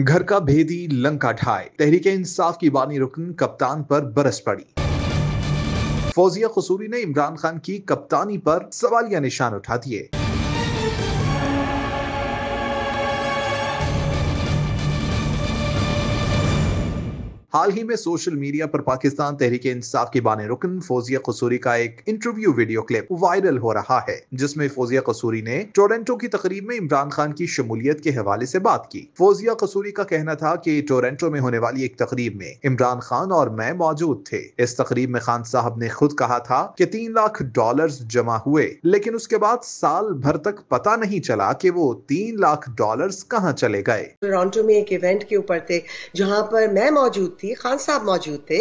घर का भेदी लंका ढाए तहरीक इंसाफ की बानी रुकन कप्तान पर बरस पड़ी फौजिया खसूरी ने इमरान खान की कप्तानी पर सवालिया निशान उठा दिए हाल ही में सोशल मीडिया पर पाकिस्तान तहरीक इंसाफ की बाने रुकन फोजिया कसूरी का एक इंटरव्यू वीडियो क्लिप वायरल हो रहा है जिसमें फोजिया कसूरी ने टोरेंटो की तकरीब में इमरान खान की शमूलियत के हवाले से बात की फोजिया कसूरी का कहना था कि टोरेंटो में होने वाली एक तकरीब में इमरान खान और मैं मौजूद थे इस तकरीब में खान साहब ने खुद कहा था की तीन लाख डॉलर जमा हुए लेकिन उसके बाद साल भर तक पता नहीं चला की वो तीन लाख डॉलर कहाँ चले गए टोरेंटो में एक इवेंट के ऊपर थे जहाँ पर मैं मौजूद थी खान साहब मौजूद थे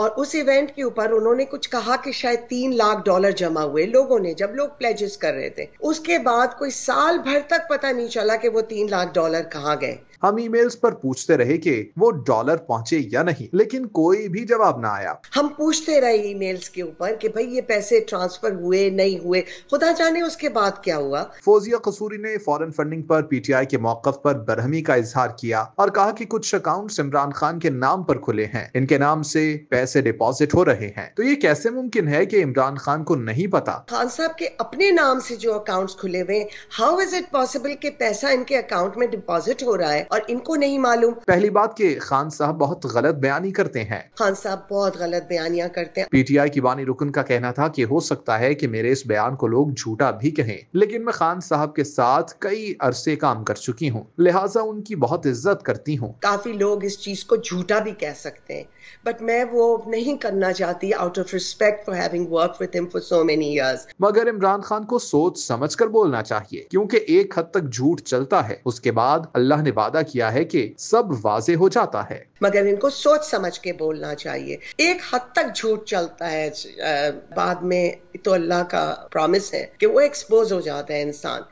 और उस इवेंट के ऊपर उन्होंने कुछ कहा कि शायद तीन लाख डॉलर जमा हुए लोगों ने जब लोग प्लेजेस कर रहे थे उसके बाद कोई साल भर तक पता नहीं चला कि वो तीन लाख डॉलर कहाँ गए हम ईमेल्स पर पूछते रहे कि वो डॉलर पहुंचे या नहीं लेकिन कोई भी जवाब ना आया हम पूछते रहे ईमेल्स के ऊपर कि भाई ये पैसे ट्रांसफर हुए नहीं हुए खुदा जाने उसके बाद क्या हुआ फोजिया कसूरी ने फॉरेन फंडिंग पर पीटीआई के मौकफ पर बरहमी का इजहार किया और कहा कि कुछ अकाउंट इमरान खान के नाम पर खुले हैं इनके नाम से पैसे डिपॉजिट हो रहे हैं तो ये कैसे मुमकिन है कि इमरान खान को नहीं पता खान साहब के अपने नाम से जो अकाउंट्स खुले हुए हाउ इज इट पॉसिबल कि पैसा इनके अकाउंट में डिपॉजिट हो रहा है और इनको नहीं मालूम पहली बात के खान साहब बहुत गलत बयानी करते हैं खान साहब बहुत गलत बयानिया करते हैं पीटीआई की वानी रुकन का कहना था कि हो सकता है कि मेरे इस बयान को लोग झूठा भी कहें लेकिन मैं खान साहब के साथ कई अरसे काम कर चुकी हूँ लिहाजा उनकी बहुत इज्जत करती हूँ काफी लोग इस चीज को झूठा भी कह सकते हैं बट मैं वो नहीं करना चाहती out of respect for having work with him for so many years मगर इमरान खान को सोच समझ कर बोलना चाहिए क्योंकि एक हद तक झूठ चलता है उसके बाद अल्लाह ने वादा वादा किया है कि सब वाजे हो जाता है मगर इनको सोच समझ के बोलना चाहिए एक हद तक झूठ चलता है बाद में तो अल्लाह का प्रॉमिस है कि वो एक्सपोज हो जाता है इंसान